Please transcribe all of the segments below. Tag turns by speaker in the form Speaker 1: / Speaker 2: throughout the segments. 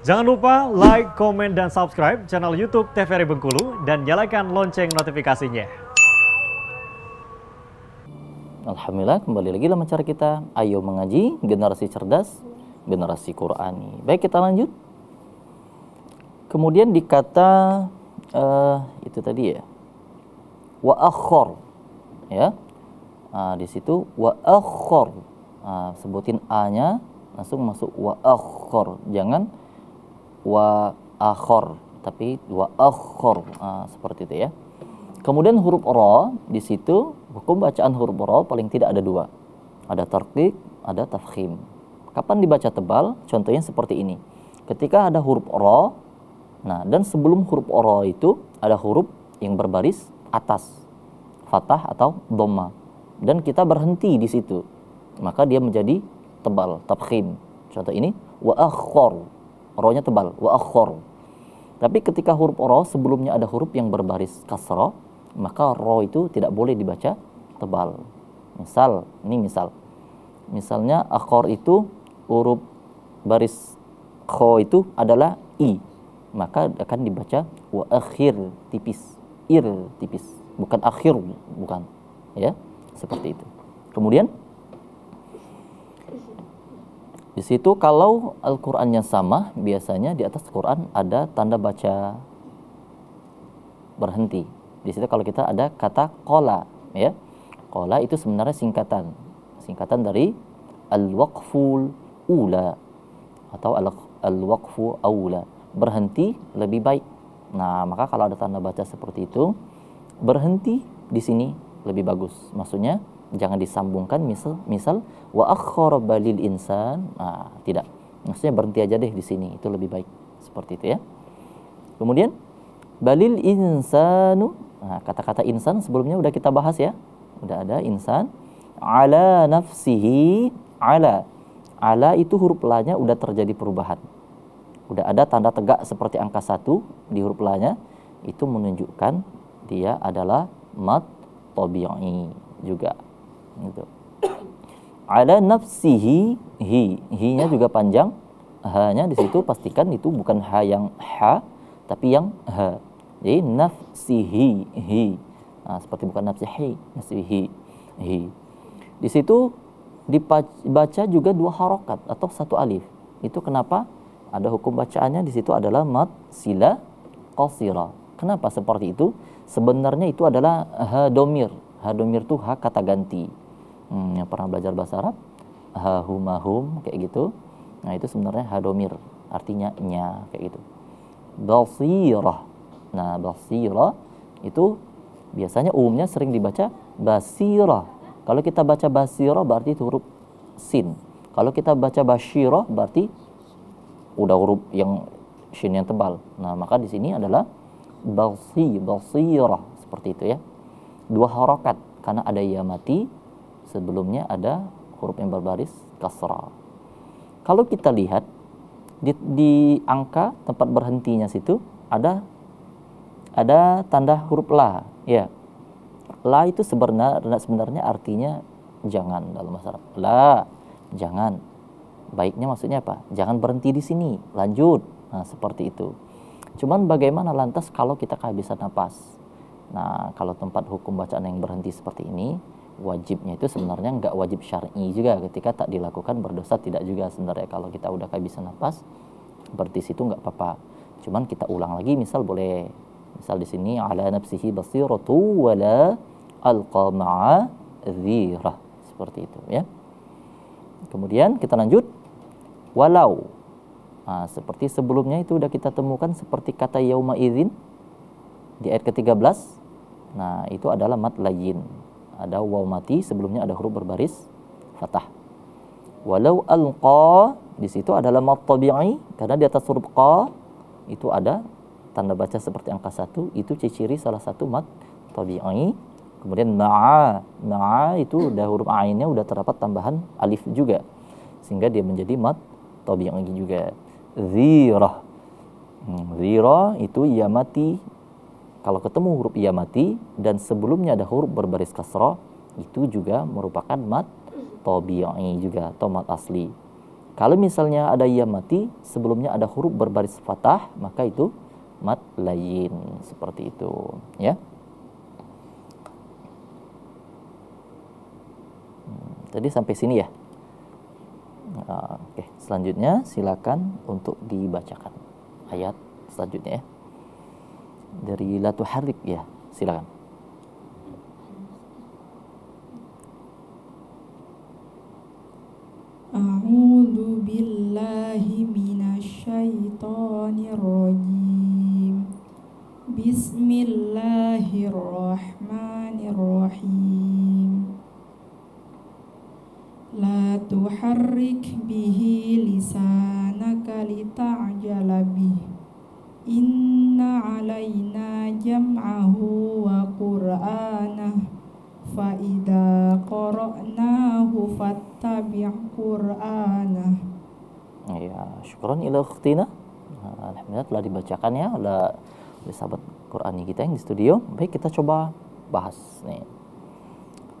Speaker 1: Jangan lupa like, komen, dan subscribe channel YouTube TVRI Bengkulu dan nyalakan lonceng notifikasinya. Alhamdulillah kembali lagi dalam acara kita Ayo Mengaji Generasi Cerdas Generasi Qurani. Baik kita lanjut. Kemudian dikata uh, itu tadi ya. Wa akhor ya. Uh, di situ wa akhor. Uh, sebutin a-nya langsung masuk wa akhor. Jangan wa akhor tapi wa akhor nah, seperti itu ya kemudian huruf ro di situ hukum bacaan huruf ro paling tidak ada dua ada tertik, ada tafkhim kapan dibaca tebal contohnya seperti ini ketika ada huruf ro nah dan sebelum huruf ro itu ada huruf yang berbaris atas fathah atau doma, dan kita berhenti di situ maka dia menjadi tebal tafkhim contoh ini wa akhor rohnya tebal wa akhor tapi ketika huruf ro sebelumnya ada huruf yang berbaris kasro maka ro itu tidak boleh dibaca tebal misal ini misal misalnya akhor itu huruf baris kho itu adalah i maka akan dibaca wa akhir tipis ir tipis bukan akhir bukan ya seperti itu kemudian di situ kalau Al-Qur'annya sama, biasanya di atas Quran ada tanda baca berhenti. Di situ kalau kita ada kata kola, ya. Kola itu sebenarnya singkatan. Singkatan dari al-waqful ula atau al-waqfu aula. Berhenti lebih baik. Nah, maka kalau ada tanda baca seperti itu, berhenti di sini lebih bagus. Maksudnya jangan disambungkan misal misal wa akhara balil insan nah, tidak maksudnya berhenti aja deh di sini itu lebih baik seperti itu ya kemudian balil insanu nah, kata-kata insan sebelumnya udah kita bahas ya udah ada insan ala nafsihi ala ala itu huruf lanya udah terjadi perubahan udah ada tanda tegak seperti angka satu di huruf lanya itu menunjukkan dia adalah mat tabi'i juga gitu. Ala nafsihi hi, hi-nya juga panjang, hanya di situ pastikan itu bukan h yang h tapi yang h. Jadi nafsihi hi. Nah, seperti bukan nafsihi, nafsihi hi. Di situ dibaca juga dua harokat atau satu alif. Itu kenapa? Ada hukum bacaannya di situ adalah mat sila kosira. Kenapa seperti itu? Sebenarnya itu adalah hadomir. Hadomir itu hak kata ganti hmm, yang pernah belajar bahasa Arab hahumahum kayak gitu nah itu sebenarnya hadomir artinya nya kayak gitu basirah nah basirah itu biasanya umumnya sering dibaca basirah kalau kita baca basirah berarti itu huruf sin kalau kita baca basirah berarti udah huruf yang sin yang tebal nah maka di sini adalah basi basirah seperti itu ya dua harokat karena ada ya mati sebelumnya ada huruf yang berbaris kasra. Kalau kita lihat di, di angka tempat berhentinya situ ada ada tanda huruf la, ya. La itu sebenarnya sebenarnya artinya jangan dalam bahasa Arab. La, jangan. Baiknya maksudnya apa? Jangan berhenti di sini, lanjut. Nah, seperti itu. Cuman bagaimana lantas kalau kita kehabisan napas? Nah, kalau tempat hukum bacaan yang berhenti seperti ini, wajibnya itu sebenarnya nggak wajib syar'i juga ketika tak dilakukan berdosa tidak juga sebenarnya kalau kita udah kehabisan nafas berarti situ nggak apa-apa cuman kita ulang lagi misal boleh misal di sini ala nafsihi basiratu wala alqa ma'a seperti itu ya kemudian kita lanjut walau nah, seperti sebelumnya itu udah kita temukan seperti kata yauma izin di ayat ke-13 nah itu adalah mat lain ada waw mati sebelumnya ada huruf berbaris fathah walau alqa di situ adalah mad tabi'i karena di atas huruf qa itu ada tanda baca seperti angka satu itu ciri ciri salah satu mat tabi'i kemudian ma'a ma'a itu udah huruf ainnya udah terdapat tambahan alif juga sehingga dia menjadi mat tabi'i juga zirah hmm, zirah itu ya mati. Kalau ketemu huruf ia mati dan sebelumnya ada huruf berbaris kasroh, itu juga merupakan mat tobi'i juga tomat asli. Kalau misalnya ada ia mati, sebelumnya ada huruf berbaris fatah, maka itu mat lain seperti itu, ya. Hmm, tadi sampai sini ya. Nah, oke, selanjutnya silakan untuk dibacakan ayat selanjutnya ya dari Latu Harik ya silakan A'udhu billahi minasyaitonir rajim Bismillahirrahmanirrahim La tuharrik bihi lisanaka lita'jala bihi Inna alaina jam'ahu wa qur'anah Fa idza qara'nahu fattabi' qur'anah Ya, syukron ila ukhtina nah, Alhamdulillah telah dibacakan ya oleh, sahabat Qurani kita yang di studio. Baik kita coba bahas nih.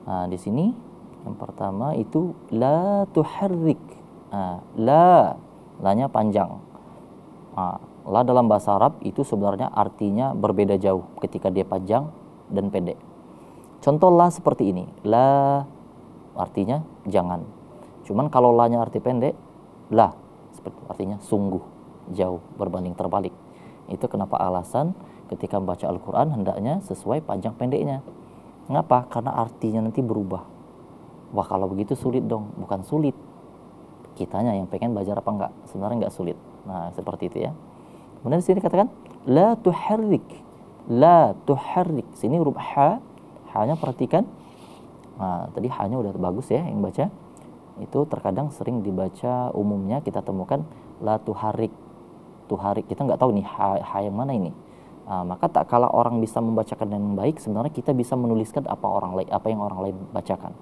Speaker 1: Nah, di sini yang pertama itu la tuharrik. Nah, la lanya panjang. Nah, La dalam bahasa Arab itu sebenarnya artinya berbeda jauh ketika dia panjang dan pendek. Contoh la seperti ini. La artinya jangan. Cuman kalau la-nya arti pendek, la seperti artinya sungguh jauh berbanding terbalik. Itu kenapa alasan ketika membaca Al-Qur'an hendaknya sesuai panjang pendeknya. Kenapa? Karena artinya nanti berubah. Wah, kalau begitu sulit dong. Bukan sulit. Kitanya yang pengen belajar apa enggak? Sebenarnya enggak sulit. Nah, seperti itu ya. Kemudian di sini katakan la tuharrik. La tuharrik. Sini huruf ha. Hanya perhatikan. Nah, tadi hanya udah bagus ya yang baca. Itu terkadang sering dibaca umumnya kita temukan la tuharrik. Tuharrik kita nggak tahu nih ha, ha yang mana ini. Nah, maka tak kalah orang bisa membacakan dengan baik, sebenarnya kita bisa menuliskan apa orang lain apa yang orang lain bacakan.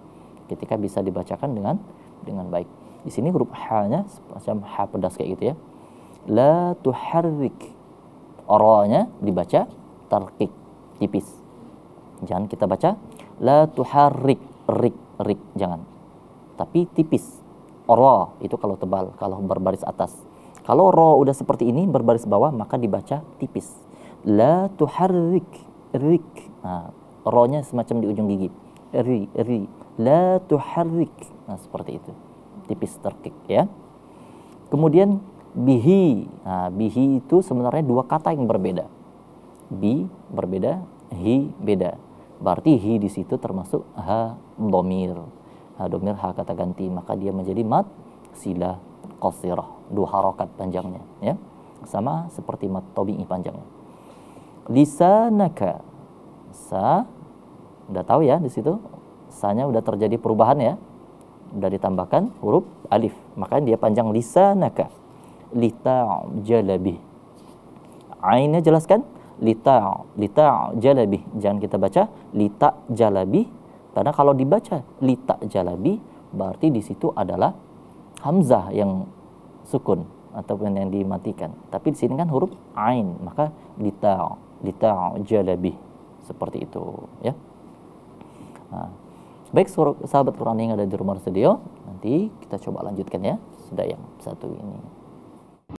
Speaker 1: Ketika bisa dibacakan dengan dengan baik. Di sini huruf h-nya macam h pedas kayak gitu ya la tuharrik oranya dibaca tarkik tipis jangan kita baca la tuharrik rik rik jangan tapi tipis ro itu kalau tebal kalau berbaris atas kalau ro udah seperti ini berbaris bawah maka dibaca tipis la tuharrik rik nah, ro-nya semacam di ujung gigi ri ri la tuharrik nah seperti itu tipis terkik ya kemudian bihi. Nah, bihi itu sebenarnya dua kata yang berbeda. Bi berbeda, hi beda. Berarti hi di situ termasuk ha domir. Ha domir ha kata ganti, maka dia menjadi mat silah kosirah. dua harokat panjangnya, ya. Sama seperti mat tobi'i panjangnya. Lisanaka sa udah tahu ya di situ sanya udah terjadi perubahan ya udah ditambahkan huruf alif makanya dia panjang lisanaka lita' jalabi. Ainnya jelaskan lita' lita' jalabi. Jangan kita baca lita' jalabi karena kalau dibaca lita' jalabi berarti di situ adalah hamzah yang sukun ataupun yang dimatikan. Tapi di sini kan huruf ain, maka lita' lita' jalabi seperti itu, ya. Nah, baik sahabat Quran yang ada di rumah studio, nanti kita coba lanjutkan ya, sudah yang satu ini.